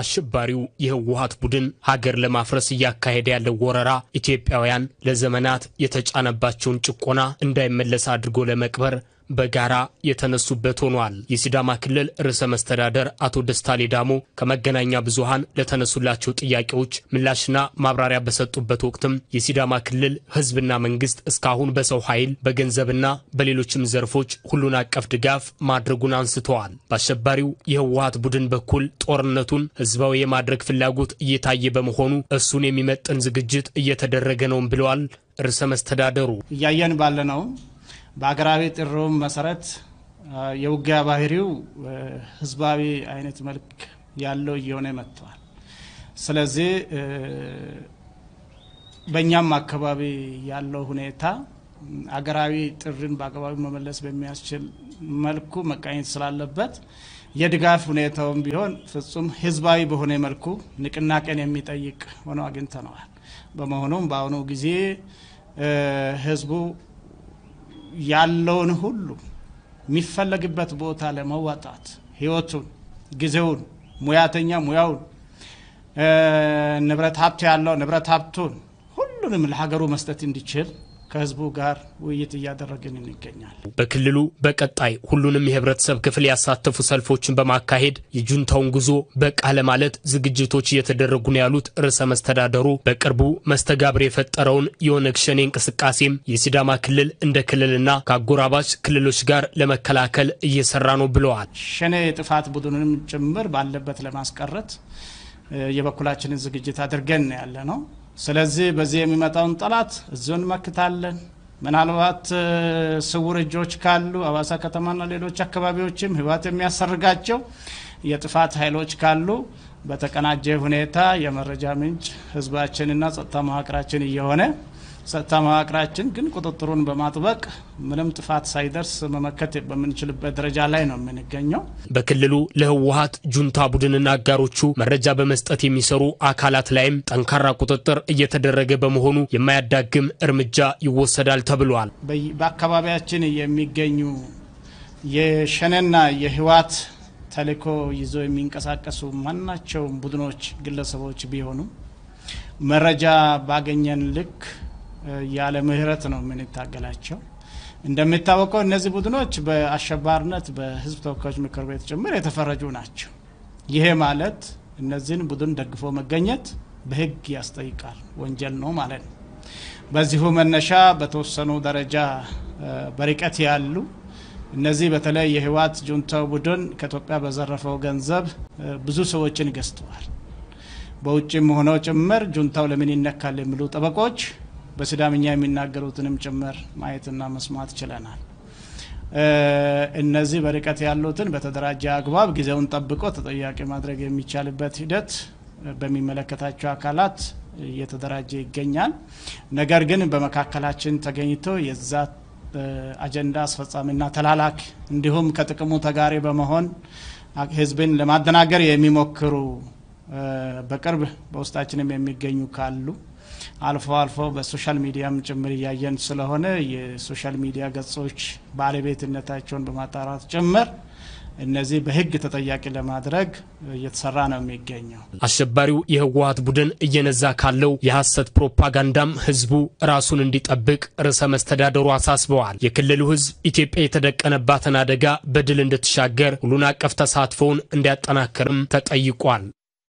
አሸባሪው የህወሀት ቡድን ሀገር ለማፍረስ እያካሄደ ያለው ወረራ ኢትዮጵያውያን ለዘመናት የተጫነባቸውን ጭቆና እንዳይመለስ አድርጎ ለመቅበር በጋራ የተነሱበት ሆኗል። የሲዳማ ክልል ርዕሰ መስተዳደር አቶ ደስታ ሌዳሞ ከመገናኛ ብዙሃን ለተነሱላቸው ጥያቄዎች ምላሽና ማብራሪያ በሰጡበት ወቅትም የሲዳማ ክልል ሕዝብና መንግስት እስካሁን በሰው ኃይል በገንዘብና በሌሎችም ዘርፎች ሁሉን አቀፍ ድጋፍ ማድረጉን አንስተዋል። በአሸባሪው የህወሀት ቡድን በኩል ጦርነቱን ህዝባዊ የማድረግ ፍላጎት እየታየ በመሆኑ እሱን የሚመጥን ዝግጅት እየተደረገ ነውም ብለዋል። ርዕሰ መስተዳደሩ እያየን ባለነው በአገራዊ ጥሩም መሰረት የውጊያ ባህሪው ህዝባዊ አይነት መልክ ያለው እየሆነ መጥተዋል። ስለዚህ በእኛም አካባቢ ያለው ሁኔታ አገራዊ ጥሪን በአግባቢ መመለስ በሚያስችል መልኩ መቃኘት ስላለበት የድጋፍ ሁኔታውም ቢሆን ፍጹም ህዝባዊ በሆነ መልኩ ንቅናቄን የሚጠይቅ ሆነው አግኝተነዋል። በመሆኑም በአሁኑ ጊዜ ህዝቡ ያለውን ሁሉ የሚፈለግበት ቦታ ለመወጣት ህይወቱን፣ ጊዜውን፣ ሙያተኛ ሙያውን፣ ንብረት ሀብት ያለው ንብረት ሀብቱን ሁሉንም ለሀገሩ መስጠት እንዲችል ከህዝቡ ጋር ውይይት እያደረግን እንገኛል። በክልሉ በቀጣይ ሁሉንም የህብረተሰብ ክፍል ያሳተፉ ሰልፎችን በማካሄድ የጁንታውን ጉዞ በቃ ለማለት ዝግጅቶች እየተደረጉ ነው ያሉት ርዕሰ መስተዳደሩ በቅርቡ መስተጋብር የፈጠረውን የኦነግ ሸኔ እንቅስቃሴም የሲዳማ ክልል እንደ ክልልና ከአጎራባች ክልሎች ጋር ለመከላከል እየሰራ ነው ብለዋል። ሸኔ የጥፋት ቡድንም ጭምር ባለበት ለማስቀረት የበኩላችንን ዝግጅት አድርገን ያለ ነው። ስለዚህ በዚህ የሚመጣውን ጠላት እዚሁ እንመክታለን ምናልባት ስውር እጆች ካሉ አዋሳ ከተማና ሌሎች አካባቢዎችም ህይወት የሚያሰርጋቸው የጥፋት ኃይሎች ካሉ በተቀናጀ ሁኔታ የመረጃ ምንጭ ህዝባችንና ጸጥታ መዋቅራችን እየሆነ ጸጥታ መዋቅራችን ግን ቁጥጥሩን በማጥበቅ ምንም ጥፋት ሳይደርስ መመከት በምንችልበት ደረጃ ላይ ነው የምንገኘው። በክልሉ ለህወሀት ጁንታ ቡድንና አጋሮቹ መረጃ በመስጠት የሚሰሩ አካላት ላይም ጠንካራ ቁጥጥር እየተደረገ በመሆኑ የማያዳግም እርምጃ ይወሰዳል ተብሏል። በአካባቢያችን የሚገኙ የሸነና የህወሀት ተልዕኮ ይዞ የሚንቀሳቀሱ ማናቸውም ቡድኖች፣ ግለሰቦች ቢሆኑም መረጃ ባገኘን ልክ ያለ ምህረት ነው የምንታገላቸው። እንደሚታወቀው እነዚህ ቡድኖች በአሸባሪነት በህዝብ ተወካዮች ምክር ቤት ጭምር የተፈረጁ ናቸው። ይሄ ማለት እነዚህን ቡድን ደግፎ መገኘት በህግ ያስጠይቃል፣ ወንጀል ነው ማለት ነው። በዚሁ መነሻ በተወሰኑ ደረጃ በርቀት ያሉ እነዚህ በተለይ የህወሓት ጁንታው ቡድን ከኢትዮጵያ በዘረፈው ገንዘብ ብዙ ሰዎችን ገዝተዋል። በውጭም ሆነው ጭምር ጁንታው ለምን ይነካል የሚሉ ጠበቆች በሲዳምኛ የሚናገሩትንም ጭምር ማየትና መስማት ችለናል። እነዚህ በርቀት ያሉትን በተደራጀ አግባብ ጊዜውን ጠብቆ ተጠያቂ ማድረግ የሚቻልበት ሂደት በሚመለከታቸው አካላት እየተደራጀ ይገኛል። ነገር ግን በመካከላችን ተገኝቶ የዛ አጀንዳ አስፈጻሚና ተላላክ እንዲሁም ከጥቅሙ ተጋሪ በመሆን ህዝብን ለማደናገር የሚሞክሩ በቅርብ በውስጣችንም የሚገኙ ካሉ አልፎ አልፎ በሶሻል ሚዲያም ጭምር እያየን ስለሆነ የሶሻል ሚዲያ ገጾች ባለቤትነታቸውን በማጣራት ጭምር እነዚህ በህግ ተጠያቂ ለማድረግ እየተሰራ ነው የሚገኘው። አሸባሪው የህወሀት ቡድን እየነዛ ካለው የሐሰት ፕሮፓጋንዳም ህዝቡ ራሱን እንዲጠብቅ ርዕሰ መስተዳደሩ አሳስበዋል። የክልሉ ህዝብ ኢትዮጵያ የተደቀነባትን አደጋ በድል እንድትሻገር ሁሉን አቀፍ ተሳትፎውን እንዲያጠናክርም ተጠይቋል።